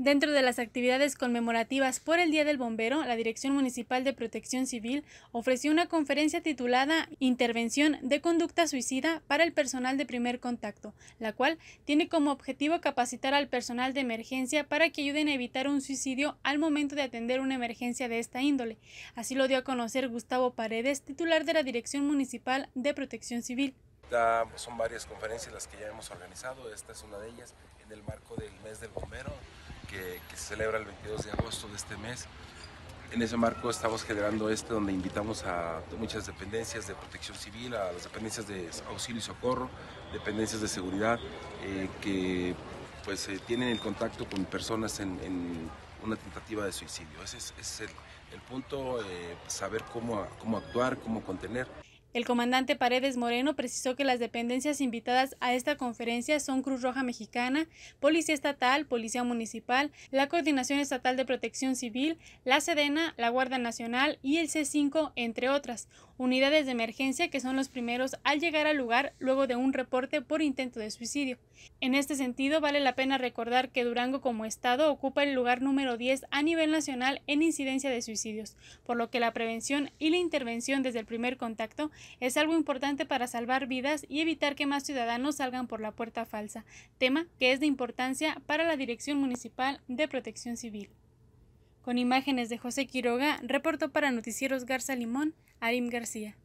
Dentro de las actividades conmemorativas por el Día del Bombero, la Dirección Municipal de Protección Civil ofreció una conferencia titulada Intervención de Conducta Suicida para el Personal de Primer Contacto, la cual tiene como objetivo capacitar al personal de emergencia para que ayuden a evitar un suicidio al momento de atender una emergencia de esta índole. Así lo dio a conocer Gustavo Paredes, titular de la Dirección Municipal de Protección Civil. son varias conferencias las que ya hemos organizado, esta es una de ellas en el marco del mes del bombero que, se celebra el 22 de agosto de este mes. En ese marco estamos generando este donde invitamos a muchas dependencias de protección civil, a las dependencias de auxilio y socorro, dependencias de seguridad eh, que pues eh, tienen el contacto con personas en, una tentativa de suicidio. Ese es, el, punto, eh, saber cómo, cómo actuar, cómo contener. El comandante Paredes Moreno precisó que las dependencias invitadas a esta conferencia son Cruz Roja Mexicana, Policía Estatal, Policía Municipal, la Coordinación Estatal de Protección Civil, la Sedena, la Guardia Nacional y el C5, entre otras unidades de emergencia que son los primeros al llegar al lugar luego de un reporte por intento de suicidio. En este sentido, vale la pena recordar que Durango como estado ocupa el lugar número 10 a nivel nacional en incidencia de suicidios, por lo que la prevención y la intervención desde el primer contacto es algo importante para salvar vidas y evitar que más ciudadanos salgan por la puerta falsa, tema que es de importancia para la Dirección Municipal de Protección Civil. Con imágenes de José Quiroga, reportó para Noticieros Garza Limón, Arim García.